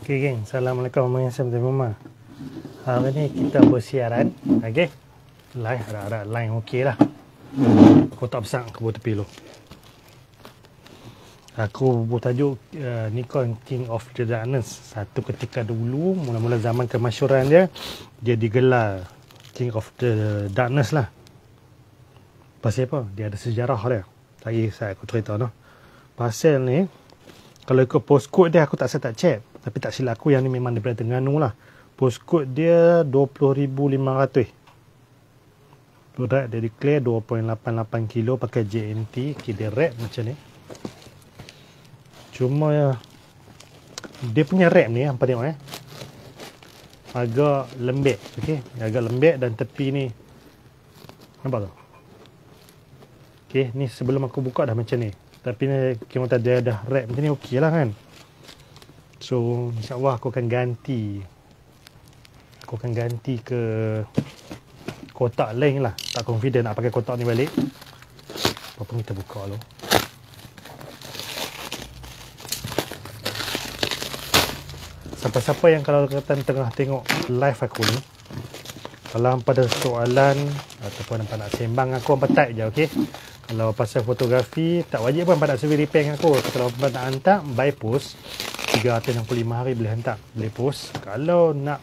Okay, geng, assalamualaikum mamai sem Hari ni kita bersiaran, okay? Line ada ada line okey lah. Aku tak besar ke buat tepi lo. Aku buat tajuk uh, Nikon King of the Darkness. Satu ketika dulu, mula-mula zaman kemasyuran dia, dia digelar King of the Darkness lah. Pasal apa? Dia ada sejarah dia. Tak saya aku cerita no. Pasal ni, kalau ikut postcode dia aku tak saya tak check tapi tak silap aku yang ni memang daripada Terengganu lah postcode dia 20,500 berat dia declare 2.88 kilo pakai JNT okay, dia rap macam ni cuma ya dia punya red ni apa tengok eh agak lembek okay? agak lembek dan tepi ni nampak tu Okay, ni sebelum aku buka dah macam ni. Tapi ni kira dia dah wrap macam ni okey lah kan. So insyaAllah aku akan ganti Aku akan ganti ke Kotak lain lah Tak confident nak pakai kotak ni balik Apa pun kita buka dulu Siapa-siapa yang kalau kata tengah tengok live aku ni Kalau hampa ada soalan Ataupun hampa nak sembang aku Hampa type je okay? Kalau pasal fotografi Tak wajib pun hampa nak survey repair dengan aku Kalau hampa nak hantar By post 365 hari boleh hantar boleh post kalau nak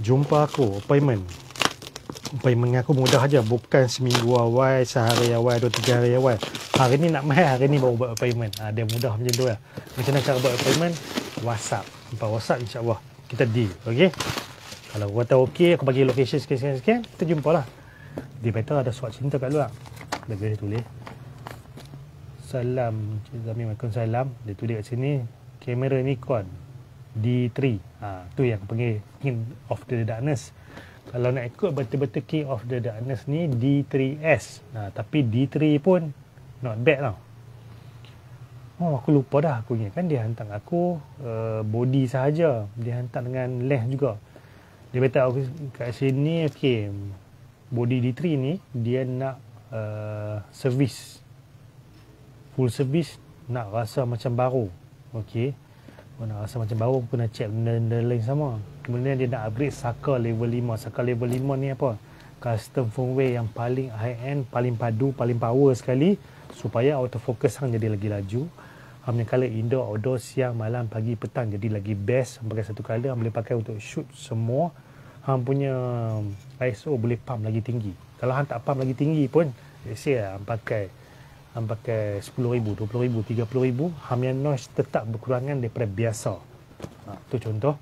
jumpa aku appointment appointment aku mudah aja bukan seminggu awal sehari awal dua tiga hari awal hari ni nak main hari ni baru buat appointment ha, dia mudah macam tu lah macam mana cara buat appointment whatsapp lepas whatsapp insyaAllah kita di. ok kalau kau kata ok aku bagi location sekian-sekian kita jumpa lah dia better ada suat cinta kat luar dia boleh tulis salam Zami Waalaikumsalam dia tulis kat sini kamera Nikon D3 ha, tu yang panggil King of the Darkness kalau nak ikut betul-betul King of the Darkness ni D3S ha, tapi D3 pun not bad tau oh aku lupa dah aku ingat kan dia hantar aku uh, body sahaja dia hantar dengan leh juga dia kata aku kat sini okay. body D3 ni dia nak uh, service full service nak rasa macam baru Okey. Mana rasa macam baru pun nak check benda-benda lain sama. Kemudian dia nak upgrade Saka level 5. Saka level 5 ni apa? Custom firmware yang paling high end, paling padu, paling power sekali supaya autofocus hang jadi lagi laju. Hang punya color indoor, outdoor, siang, malam, pagi, petang jadi lagi best. Hang pakai satu color, hang boleh pakai untuk shoot semua. Hang punya um, ISO boleh pump lagi tinggi. Kalau hang tak pump lagi tinggi pun, let's say lah, hang pakai pakai RM10,000, RM20,000, RM30,000, Hamia Noise tetap berkurangan daripada biasa. Itu ha, contoh.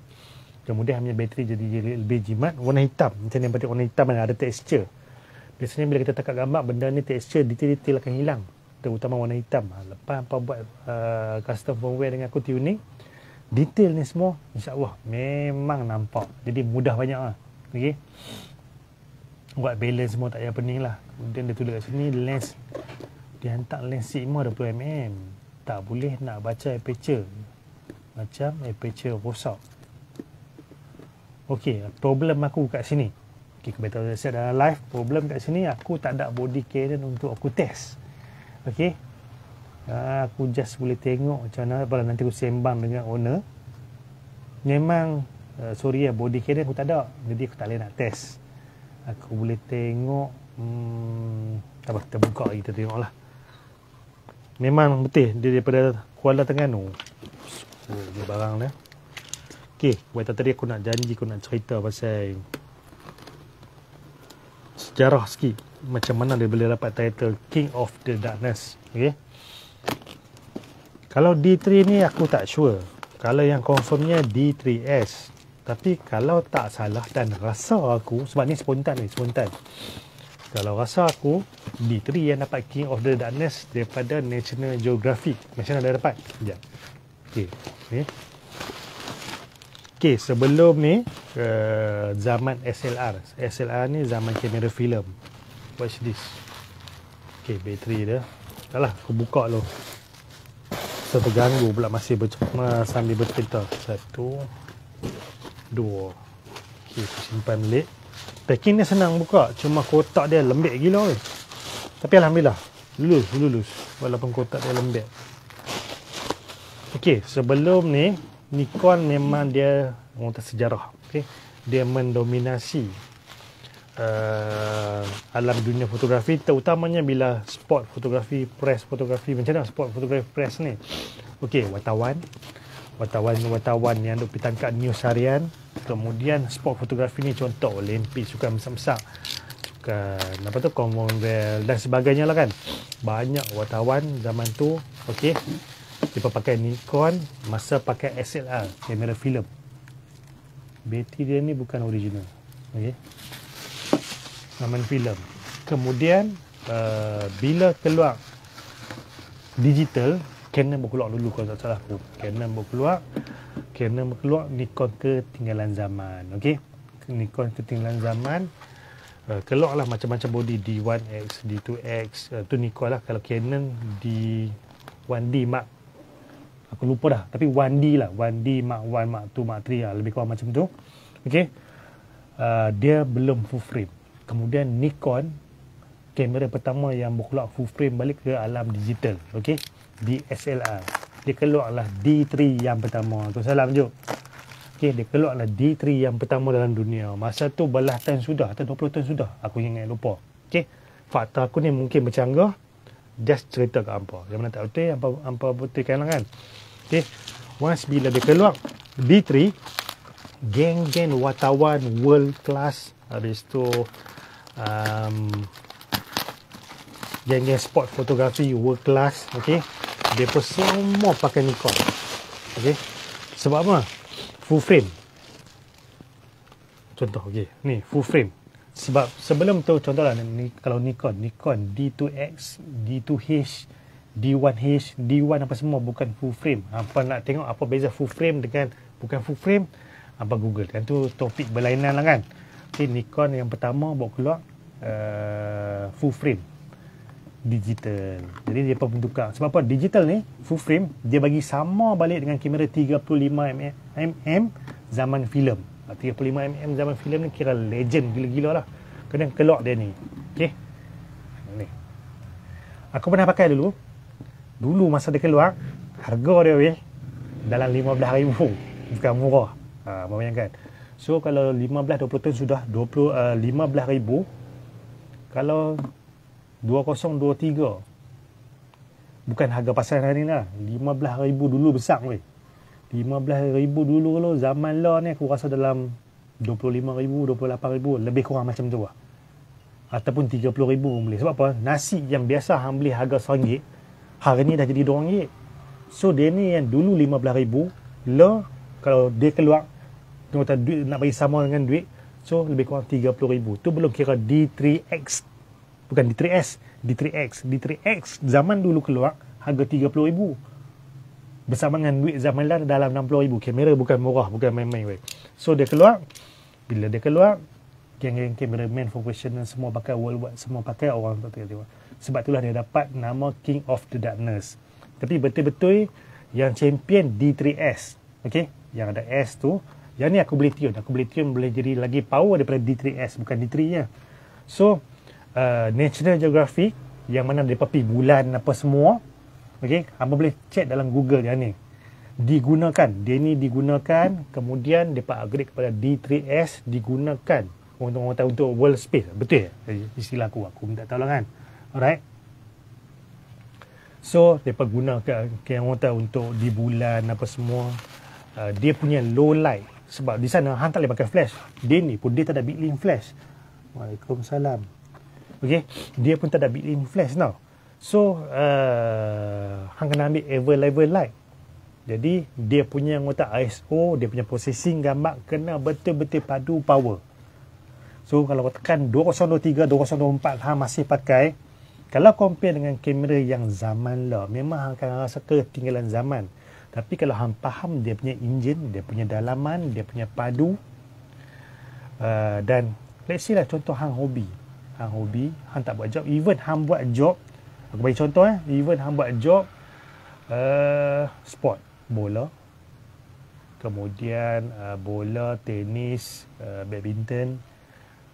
Kemudian Hamia bateri jadi lebih jimat. Warna hitam. Macam ni berarti warna hitam yang ada texture. Biasanya bila kita tekak gambar, benda ni texture detail-detail akan hilang. Terutama warna hitam. Ha, lepas apa buat uh, custom firmware dengan aku tuning, detail ni semua, insyaAllah, memang nampak. Jadi mudah banyak lah. Ha. Okay. Buat balance semua tak payah pening lah. Kemudian dia tulis kat sini, lens dia hantar lens sigma 20mm tak boleh nak baca aperture macam aperture rosak ok problem aku kat sini ok kembali tahu saya dalam live problem kat sini aku tak ada body Canon untuk aku test ok ah, aku just boleh tengok macam mana nanti aku sembang dengan owner memang ah, sorry ya body Canon aku tak ada jadi aku tak boleh nak test aku boleh tengok hmm, tak apa, kita buka kita tengok lah Memang betih dia daripada Kuala Terengganu. Oh, ni barang dia. Okey, buat tadi aku nak janji aku nak cerita pasal sejarah sikit macam mana dia boleh dapat title King of the Darkness. Okey. Kalau D3 ni aku tak sure. Kalau yang confirmnya D3S. Tapi kalau tak salah dan rasa aku sebab ni spontan ni, spontan. Kalau rasa aku D3 yang dapat King of the Darkness daripada National Geographic. Macam mana dah dapat? Sekejap. Ya. Okay. Okay. Okay, sebelum ni uh, zaman SLR. SLR ni zaman kamera film. Watch this. Okay, bateri dia. Tak lah, aku buka dulu. Saya terganggu pula masih bercuma sambil bercerita. Satu, dua. Okay, simpan balik. Packing ni senang buka. Cuma kotak dia lembek gila weh. Tapi Alhamdulillah Lulus Lulus Walaupun kotak dia lembek Okey, sebelum ni Nikon memang dia Orang tak sejarah okay? Dia mendominasi uh, Alam dunia fotografi Terutamanya bila sport fotografi Press fotografi Macam mana sport fotografi press ni Okey, wartawan Wartawan-wartawan yang duk pergi tangkap news harian Kemudian sport fotografi ni contoh olimpik suka mesak-mesak pasukan apa tu Commonwealth dan sebagainya lah kan banyak wartawan zaman tu okey dia pakai Nikon masa pakai SLR lah, kamera film Betty dia ni bukan original okey zaman film kemudian uh, bila keluar digital Canon berkeluar dulu kalau tak salah aku Canon berkeluar Canon berkeluar Nikon ketinggalan zaman okey Nikon ketinggalan zaman Uh, keluar lah macam-macam body D1X, D2X, uh, tu Nikon lah kalau Canon D1D Mark aku lupa dah tapi 1D lah 1D Mark 1 Mark 2 Mark 3 lah lebih kurang macam tu ok uh, dia belum full frame kemudian Nikon kamera pertama yang berkeluar full frame balik ke alam digital ok DSLR dia keluar lah D3 yang pertama tu salam Jok Okey, dia keluarlah D3 yang pertama dalam dunia. Masa tu belah tahun sudah atau 20 tahun sudah. Aku ingat lupa. Okey. Fakta aku ni mungkin bercanggah. Just cerita ke hangpa. Yang mana tak betul, hangpa hangpa betul kan lah kan. Okey. Once bila dia keluar D3 geng-geng watawan world class habis tu um, geng-geng sport fotografi world class okey. Dia pun semua pakai Nikon. Okey. Sebab apa? full frame. Contoh, okay. ni full frame. Sebab sebelum tu contohlah ni, kalau Nikon, Nikon D2X, D2H, D1H, D1 apa semua bukan full frame. Apa nak tengok apa beza full frame dengan bukan full frame, apa Google. Dan tu topik berlainan lah kan. Okay, Nikon yang pertama bawa keluar uh, full frame digital. Jadi dia pun tukar. Sebab apa? Digital ni full frame dia bagi sama balik dengan kamera 35 mm zaman filem. 35 ah, mm zaman filem ni kira legend gila-gila lah. Kena keluar dia ni. Okey. Ni. Aku pernah pakai dulu. Dulu masa dia keluar, harga dia weh dalam 15000 bukan murah. Ha, ah, membayangkan. So kalau 15 20 tahun sudah 20 uh, 15000 kalau 2023 bukan harga pasaran hari ni lah 15,000 dulu besar weh 15,000 dulu lo zaman lah ni aku rasa dalam 25,000 28,000 lebih kurang macam tu lah ataupun 30,000 pun boleh sebab apa nasi yang biasa hang beli harga RM1 hari ni dah jadi RM2 so dia ni yang dulu RM15,000 lo kalau dia keluar tengok tak duit nak bagi sama dengan duit so lebih kurang RM30,000 tu belum kira D3XT bukan D3S, D3X. D3X zaman dulu keluar harga RM30,000. Bersama dengan duit zaman lah dalam RM60,000. Kamera bukan murah, bukan main-main. So dia keluar, bila dia keluar, geng-geng kameraman professional semua pakai worldwide, semua pakai orang tak tengok Sebab itulah dia dapat nama King of the Darkness. Tapi betul-betul yang champion D3S. Okay? Yang ada S tu. Yang ni aku beli Tion. Aku beli Tion boleh jadi lagi power daripada D3S. Bukan D3 nya. So, Uh, National Geography yang mana dia pergi bulan apa semua. Okey, hamba boleh check dalam Google yang ni. Digunakan, dia ni digunakan, kemudian dapat upgrade kepada D3S digunakan untuk orang untuk world space. Betul ya? Eh, istilah aku, aku minta tolong kan. Alright. So, dia guna ke orang tahu untuk di bulan apa semua. Uh, dia punya low light sebab di sana hang tak boleh pakai flash. Dia ni pun dia tak ada bitlink flash. Waalaikumsalam. Okay, dia pun tak ada built-in flash now. So, uh, hang kena ambil ever level light. Jadi, dia punya yang otak ISO, dia punya processing gambar kena betul-betul padu power. So, kalau tekan 2023, 2024, hang masih pakai. Kalau compare dengan kamera yang zaman lah, memang hang akan rasa ketinggalan zaman. Tapi kalau hang faham dia punya engine, dia punya dalaman, dia punya padu. Uh, dan, let's say lah contoh hang hobi. Hang hobi Hang tak buat job Even hang buat job Aku bagi contoh eh Even hang buat job uh, Sport Bola Kemudian uh, Bola Tenis uh, Badminton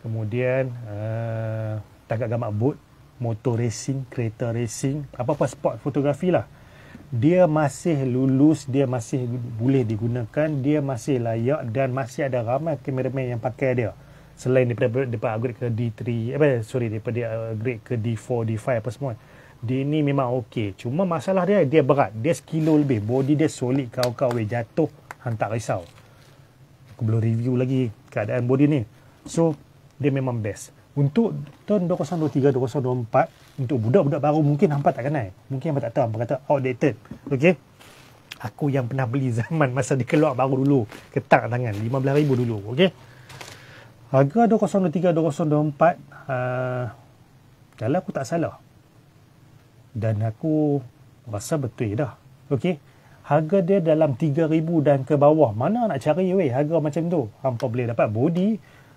Kemudian uh, Tangkap gamak boat Motor racing Kereta racing Apa-apa sport fotografi lah dia masih lulus, dia masih boleh digunakan, dia masih layak dan masih ada ramai kameraman yang pakai dia selain daripada dapat upgrade ke D3 eh sorry daripada upgrade ke D4 D5 apa semua dia ni memang okey cuma masalah dia dia berat dia sekilo lebih body dia solid kau-kau weh jatuh hang tak risau aku belum review lagi keadaan body ni so dia memang best untuk tahun 2023 2024 untuk budak-budak baru mungkin hangpa tak kenal mungkin hangpa tak tahu hangpa kata oh, outdated okey aku yang pernah beli zaman masa dia keluar baru dulu ketak tangan 15000 dulu okey Harga 2023 2024 uh, kalau aku tak salah dan aku rasa betul dah. okay Harga dia dalam 3000 dan ke bawah. Mana nak cari weh harga macam tu? Hampa boleh dapat body,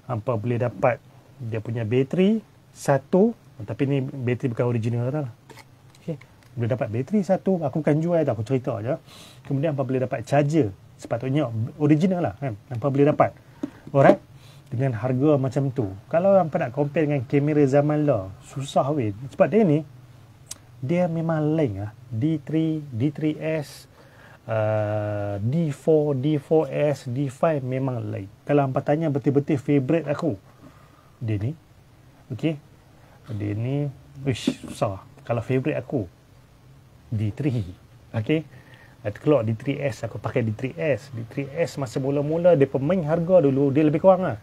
hampa boleh dapat dia punya bateri satu tapi ni bateri bukan original lah. Okey. Boleh dapat bateri satu, aku kan jual dah, aku cerita aja. Kemudian apa boleh dapat charger. Sepatutnya original lah kan. Hampa boleh dapat. Alright dengan harga macam tu kalau orang nak compare dengan kamera zaman lo susah weh sebab dia ni dia memang lain lah D3 D3S D4 D4S D5 memang lain kalau hangpa tanya betul-betul favorite aku dia ni okey dia ni wish susah kalau favorite aku D3 okey At clock D3S aku pakai D3S D3S masa mula-mula dia pemain harga dulu dia lebih kurang lah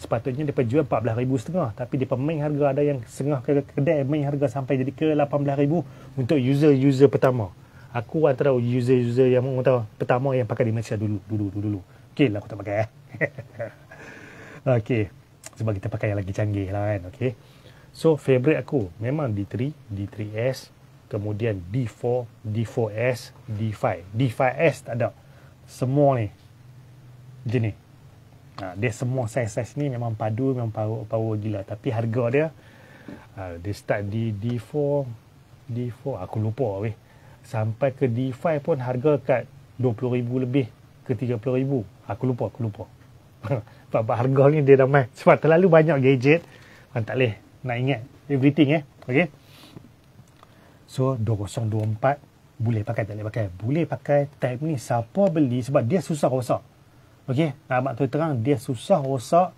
sepatutnya dia jual RM14,500 tapi dia main harga ada yang setengah ke kedai main harga sampai jadi ke RM18,000 untuk user-user pertama aku antara user-user yang tahu, pertama yang pakai di Malaysia dulu dulu dulu, dulu. ok lah aku tak pakai eh. ok sebab kita pakai yang lagi canggih lah kan ok so favorite aku memang D3 D3S kemudian D4 D4S D5 D5S tak ada semua ni jenis Ha, dia semua size-size ni memang padu memang power, power gila tapi harga dia uh, dia start di D4 D4 aku lupa weh sampai ke D5 pun harga kat 20000 lebih ke 30000 aku lupa aku lupa sebab harga ni dia ramai. sebab terlalu banyak gadget kan tak leh nak ingat everything eh okay? so 2024 boleh pakai tak boleh pakai boleh pakai Type ni siapa beli sebab dia susah rosak Okey, tamat tu terang dia susah rosak.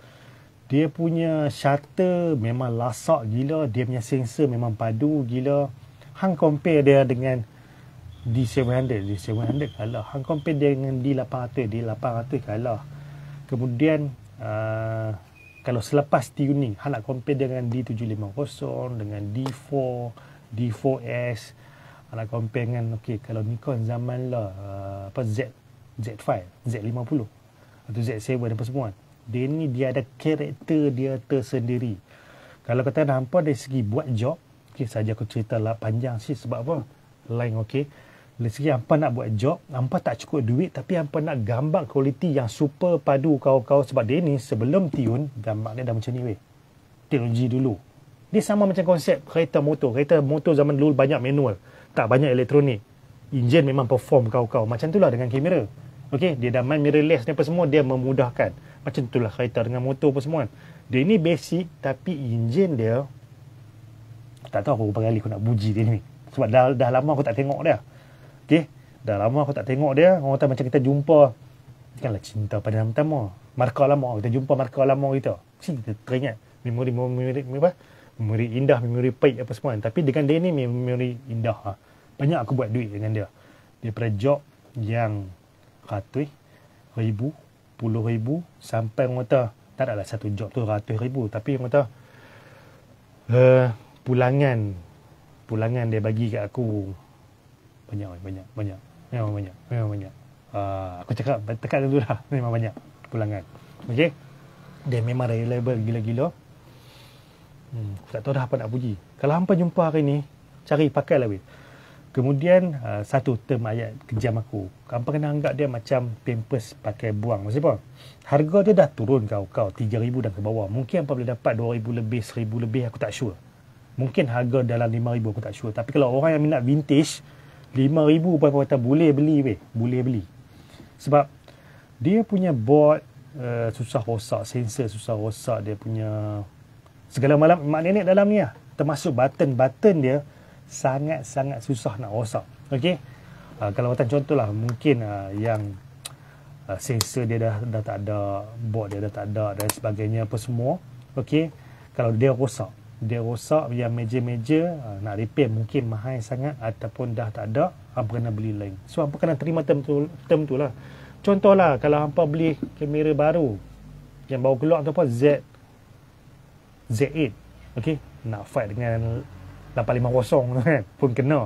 Dia punya shutter memang lasak gila, dia punya sensor memang padu gila. Hang compare dia dengan D700, D700 kalah. Hang compare dia dengan D800, D800 kalah. Kemudian uh, kalau selepas tuning, hang nak compare dia dengan D750, dengan D4, D4S. Hang nak compare dengan okey kalau Nikon zaman lah uh, apa Z Z5, Z50 atau Z7 apa semua. Dia ni dia ada karakter dia tersendiri. Kalau kata nampak dari segi buat job, Okay, saja aku cerita lah panjang sih sebab apa? Lain okay. Dari segi hampa nak buat job, hampa tak cukup duit tapi hampa nak gambar kualiti yang super padu kau-kau sebab dia ni sebelum tiun gambar dia dah macam ni weh. Teknologi dulu. Dia sama macam konsep kereta motor. Kereta motor zaman dulu banyak manual. Tak banyak elektronik. Enjin memang perform kau-kau. Macam itulah dengan kamera. Okey, dia dah main mirrorless ni apa semua, dia memudahkan. Macam itulah kereta dengan motor apa semua kan. Dia ni basic tapi enjin dia tak tahu aku berapa aku nak buji dia ni. Sebab dah, dah lama aku tak tengok dia. Okey, dah lama aku tak tengok dia. Orang kata macam kita jumpa kan lah cinta pada yang pertama. Markah lama kita jumpa markah lama kita. Mesti kita teringat memori memori apa? Memori indah, memori pahit apa semua kan. Tapi dengan dia ni memori indah. Ha. Banyak aku buat duit dengan dia. Dia pada job yang ratus ribu, puluh ribu, sampai orang kata, tak adalah satu job tu ratus ribu. Tapi orang kata, uh, pulangan, pulangan dia bagi kat aku, banyak, banyak, banyak. Memang banyak, memang banyak. Uh, aku cakap, tekan dulu lah, memang banyak pulangan. Okay? Dia memang reliable gila-gila. Hmm, aku tak tahu dah apa nak puji. Kalau hampa jumpa hari ni, cari, pakai lah weh. Kemudian uh, satu term ayat kejam aku. Kamu kena anggap dia macam pampers pakai buang. Maksudnya apa? Harga dia dah turun kau kau 3000 dan ke bawah. Mungkin apa boleh dapat 2000 lebih, 1000 lebih aku tak sure. Mungkin harga dalam 5000 aku tak sure. Tapi kalau orang yang minat vintage 5000 pun aku kata boleh beli weh, boleh beli. Sebab dia punya board uh, susah rosak, sensor susah rosak, dia punya segala malam mak nenek dalam ni lah. Termasuk button-button dia sangat-sangat susah nak rosak. Okey. Uh, ah, kalau macam contohlah mungkin uh, yang uh, sensor dia dah dah tak ada, board dia dah tak ada dan sebagainya apa semua. Okey. Kalau dia rosak, dia rosak yang meja-meja uh, nak repair mungkin mahal sangat ataupun dah tak ada, apa kena beli lain. So apa kena terima term tu term tu lah. Contohlah kalau hangpa beli kamera baru yang baru keluar ataupun Z Z8. Okey, nak fight dengan 850 kosong tu kan pun kena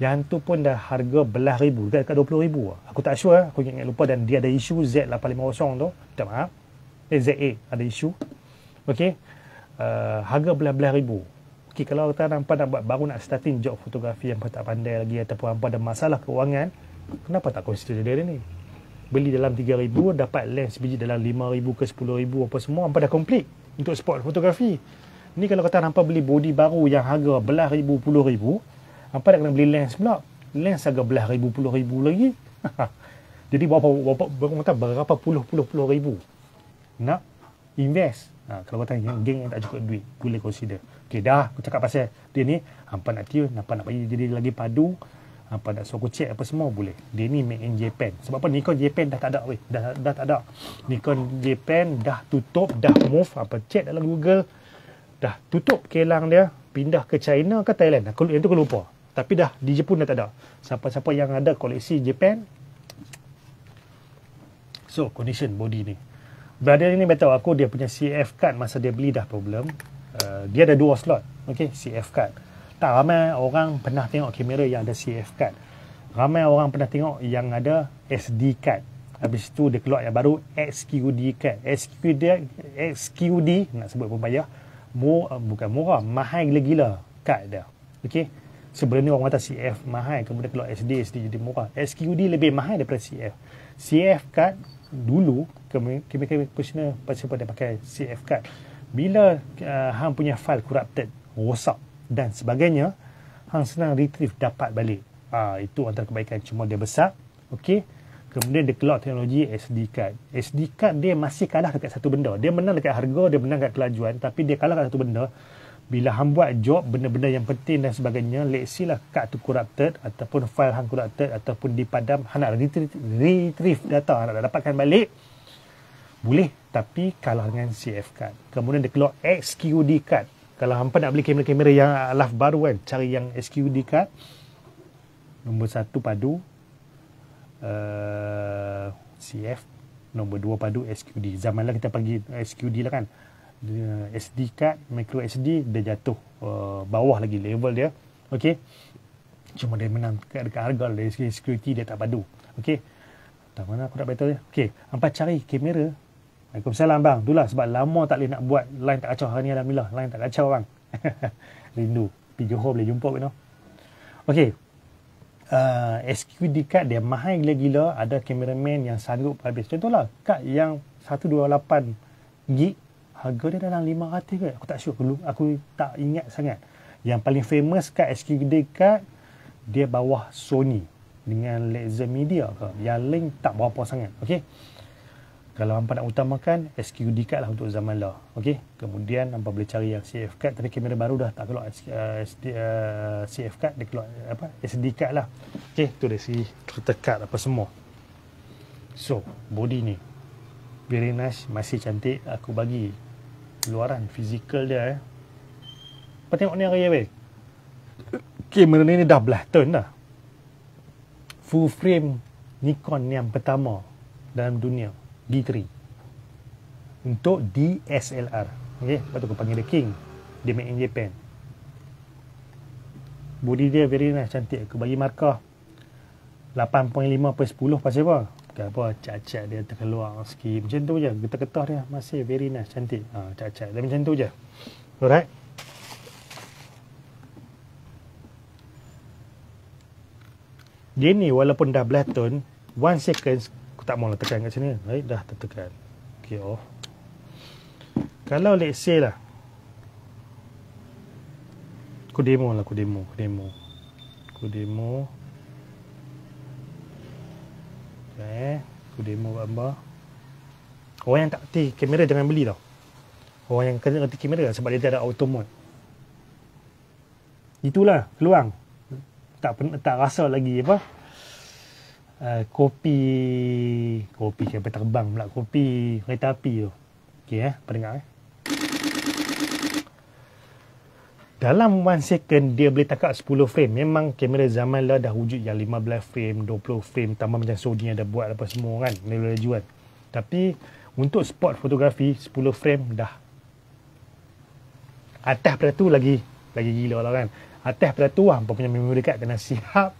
yang tu pun dah harga belah ribu dekat, dua puluh ribu aku tak sure aku ingat, lupa dan dia ada isu Z850 tu minta maaf eh ZA ada isu ok uh, harga belah-belah ribu ok kalau kita nampak nak buat baru nak starting job fotografi yang tak pandai lagi ataupun apa ada masalah keuangan kenapa tak consider dia ni beli dalam tiga ribu, dapat lens biji dalam lima ribu ke sepuluh ribu apa semua hangpa dah complete untuk sport fotografi Ni kalau kata hangpa beli body baru yang harga belah ribu, puluh ribu, hangpa nak kena beli lens pula. Lens harga belah ribu, puluh ribu lagi. Jadi berapa berapa berapa, berapa puluh puluh puluh ribu nak invest. Ha, kalau kata yang geng yang tak cukup duit, boleh consider. Okay dah, aku cakap pasal dia ni, hangpa nak tune, hangpa nak bagi jadi lagi padu, Apa nak suruh aku apa semua boleh. Dia ni made in Japan. Sebab apa Nikon Japan dah tak ada weh, dah, dah, dah tak ada. Nikon Japan dah tutup, dah move apa check dalam Google dah tutup kelang dia pindah ke China ke Thailand aku yang tu aku lupa tapi dah di Jepun dah tak ada siapa-siapa yang ada koleksi Japan so condition body ni brother ni betul aku dia punya CF card masa dia beli dah problem uh, dia ada dua slot ok CF card tak ramai orang pernah tengok kamera yang ada CF card ramai orang pernah tengok yang ada SD card habis tu dia keluar yang baru XQD card XQD XQD nak sebut pun payah murah, bukan murah, mahal gila-gila kad dia. Okey. Sebelum ni orang kata CF mahal, kemudian keluar SD, SD jadi murah. SQD lebih mahal daripada CF. CF card dulu, kami-kami personal pasal pada pakai CF card. Bila uh, hang punya file corrupted, rosak dan sebagainya, hang senang retrieve dapat balik. Ah uh, itu antara kebaikan cuma dia besar. Okey. Kemudian dia keluar teknologi SD card. SD card dia masih kalah dekat satu benda. Dia menang dekat harga, dia menang dekat kelajuan. Tapi dia kalah dekat satu benda. Bila hang buat job, benda-benda yang penting dan sebagainya, let's see lah card tu corrupted ataupun file hang corrupted ataupun dipadam, hang nak retrieve data, hang nak dapatkan balik, boleh. Tapi kalah dengan CF card. Kemudian dia keluar XQD card. Kalau hampa nak beli kamera-kamera yang alaf baru kan, cari yang SQD card. Nombor satu padu, Eh, CF nombor 2 padu SQD zaman lah kita pergi SQD lah kan SD card micro SD dia jatuh uh, bawah lagi level dia Okey. cuma dia menang dekat, dekat harga lah. dari segi security dia tak padu Okey. tak mana aku nak battle dia Okey. hampa cari kamera Waalaikumsalam bang itulah sebab lama tak boleh nak buat line tak kacau hari ni Alhamdulillah line tak kacau bang rindu pergi Johor boleh jumpa you know uh, SQ card dia mahal gila-gila ada cameraman yang sanggup habis lah card yang 128 gig harga dia dalam 500 ke aku tak sure aku, aku tak ingat sangat yang paling famous card SQ card dia bawah Sony dengan laser media ke yang link tak berapa sangat okey kalau hampa nak utamakan SQD card lah untuk zaman lah okey kemudian hampa boleh cari yang CF card tapi kamera baru dah tak keluar uh, SD, uh, CF card dia keluar apa SD card lah okey tu dari si tertekat apa semua so body ni very nice masih cantik aku bagi luaran fizikal dia eh apa tengok ni raya weh kamera ni, ni dah belah turn dah full frame Nikon ni yang pertama dalam dunia D3 untuk DSLR ok lepas tu aku panggil dia King dia made in Japan body dia very nice cantik aku bagi markah 8.5 per 10 pasal apa Bukan apa cacat dia terkeluar sikit macam tu je getah-getah dia masih very nice cantik ha, cacat dia macam tu je alright dia ni walaupun dah black tone 1 second aku tak maulah tekan kat sini right, kan? dah tertekan okay, off. Oh. kalau let's say lah aku demo lah aku demo aku demo aku demo okay, eh, aku demo gambar orang yang tak kerti kamera jangan beli tau orang yang kena kerti kamera lah sebab dia ada auto mode itulah peluang. tak, tak rasa lagi apa uh, kopi kopi kereta terbang pula kopi kereta api tu okey eh pendengar eh dalam 1 second dia boleh tangkap 10 frame memang kamera zaman lah dah wujud yang 15 frame 20 frame tambah macam Sony ada buat apa semua kan boleh jual tapi untuk sport fotografi 10 frame dah atas pada tu lagi lagi gila lah kan atas pada tu lah punya memory card kena siap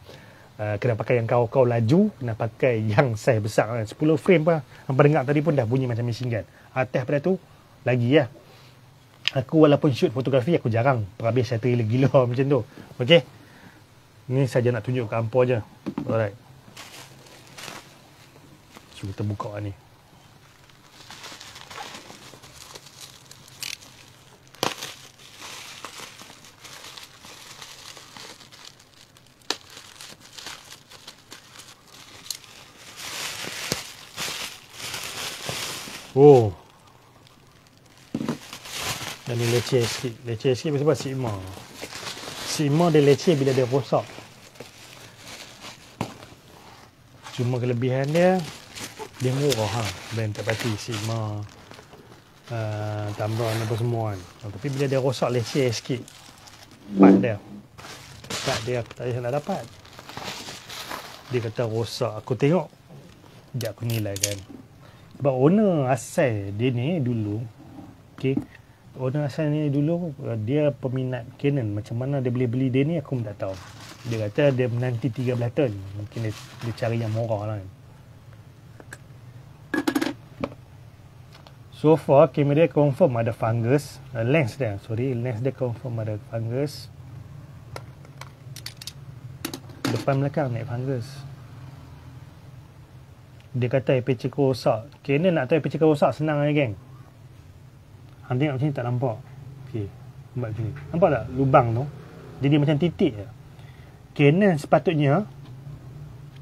Ah, kena pakai yang kau-kau laju, kena pakai yang saiz besar kan. Ah, 10 frame pun hangpa dengar tadi pun dah bunyi macam machine gun. Atas ah, pada tu lagi ya. Aku walaupun shoot fotografi aku jarang perhabis bateri gila macam tu. Okey. Ni saja nak tunjuk kat hangpa je. Alright. Cuba kita ni. Oh. Dan ni leceh sikit. Leceh sikit sebab sigma. Sigma dia leceh bila dia rosak. Cuma kelebihan dia, dia murah. Ha? Ben tak pati sigma. Uh, tambahan apa semua kan. Ha, tapi bila dia rosak leceh sikit. Mat dia. Tak dia tak ada nak dapat. Dia kata rosak. Aku tengok. Sekejap aku nilai kan sebab owner asal dia ni dulu okey owner asal ni dulu uh, dia peminat Canon macam mana dia boleh beli dia ni aku pun tak tahu dia kata dia menanti 13 tahun mungkin dia, dia cari yang murah lah kan so far kamera dia confirm ada fungus uh, lens dia sorry lens dia confirm ada fungus depan belakang naik fungus dia kata aperture kau rosak Canon nak tahu aperture kau rosak senang kan geng Hang tengok macam ni tak nampak Okay Nampak macam ni Nampak tak lubang tu Jadi macam titik je Canon sepatutnya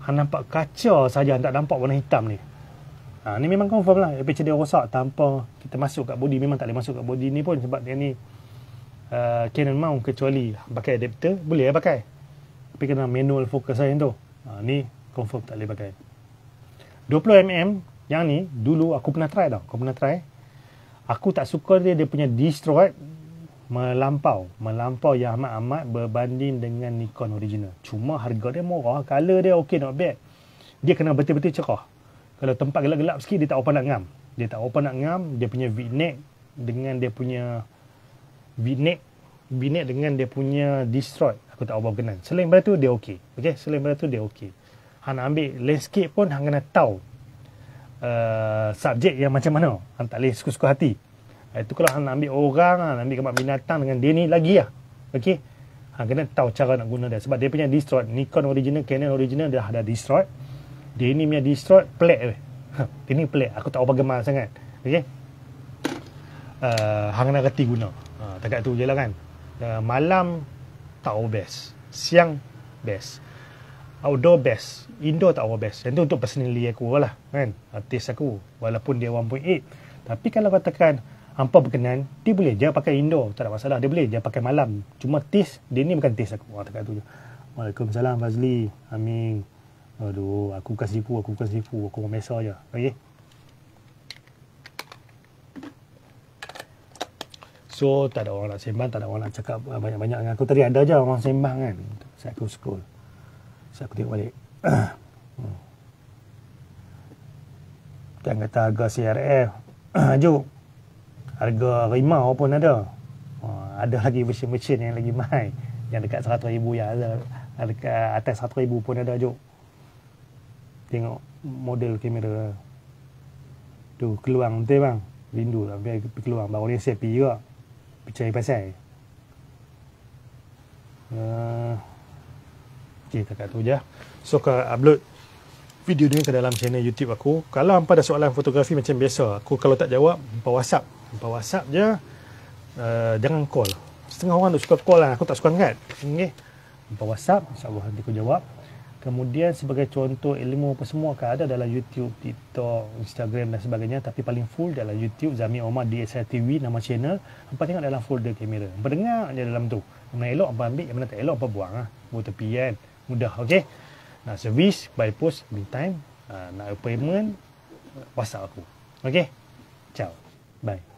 Hang nampak kaca saja Hang tak nampak warna hitam ni ha, Ni memang confirm lah Aperture dia rosak tanpa Kita masuk kat body Memang tak boleh masuk kat body ni pun Sebab dia ni uh, Canon mount kecuali Pakai adapter Boleh ya pakai Tapi kena manual focus lah tu ha, Ni confirm tak boleh pakai 20mm yang ni dulu aku pernah try tau. Kau pernah try? Aku tak suka dia dia punya destroyed melampau. Melampau yang amat-amat berbanding dengan Nikon original. Cuma harga dia murah. Color dia okey not bad. Dia kena betul-betul cerah. Kalau tempat gelap-gelap sikit dia tak open nak ngam. Dia tak open nak ngam. Dia punya v-neck dengan dia punya v-neck. v dengan dia punya destroy. Aku tak tahu kenal. Selain daripada tu dia okey. Okay? Selain daripada tu dia okey. Han nak ambil landscape pun hang kena tahu uh, subjek yang macam mana hang tak boleh suka-suka hati ah, itu kalau han nak ambil orang han nak ambil gambar binatang dengan dia ni lagi lah okay? hang kena tahu cara nak guna dia sebab dia punya destroy. Nikon original Canon original dah ada distort dia ni punya destroy. pelik eh. dia ni pelik aku tak bagaimana sangat ok uh, hang nak reti guna uh, ah, tak tu je lah kan uh, malam tak best siang best outdoor best indoor tak our best yang tu untuk personally aku lah kan artis aku walaupun dia 1.8 tapi kalau katakan hampa berkenan dia boleh je pakai indoor tak ada masalah dia boleh je pakai malam cuma taste dia ni bukan taste aku orang ha, tekan tu je Waalaikumsalam Fazli Amin aduh aku bukan sipu aku bukan sipu aku orang mesa je okay? so tak ada orang nak sembang tak ada orang nak cakap banyak-banyak dengan aku tadi ada je orang sembang kan saya aku scroll So aku tengok balik Dan hmm. kata harga CRF Jo Harga rimau pun ada Ada lagi mesin-mesin yang lagi mahal Yang dekat RM100,000 Yang ada dekat atas RM100,000 pun ada Jo Tengok model kamera Tu keluang nanti bang Rindu lah Biar keluang Baru ni saya pergi juga Percaya pasal Uh, Okey, dekat tu je. So, aku upload video ni ke dalam channel YouTube aku. Kalau hampa ada soalan fotografi macam biasa, aku kalau tak jawab, hampa WhatsApp. Hampa WhatsApp je. Uh, jangan call. Setengah orang tu suka call lah. Aku tak suka angkat. Okey. Hampa WhatsApp. InsyaAllah nanti aku jawab. Kemudian sebagai contoh ilmu apa semua akan ada dalam YouTube, TikTok, Instagram dan sebagainya. Tapi paling full dalam YouTube, Zami Omar DSR TV, nama channel. Hampa tengok dalam folder kamera. Hampa dengar dalam tu. Yang mana elok, hampa ambil. Yang mana tak elok, apa buang lah. Buat tepi kan. Ya mudah okey nak service by post meantime uh, ah, nak appointment uh, whatsapp aku okey ciao bye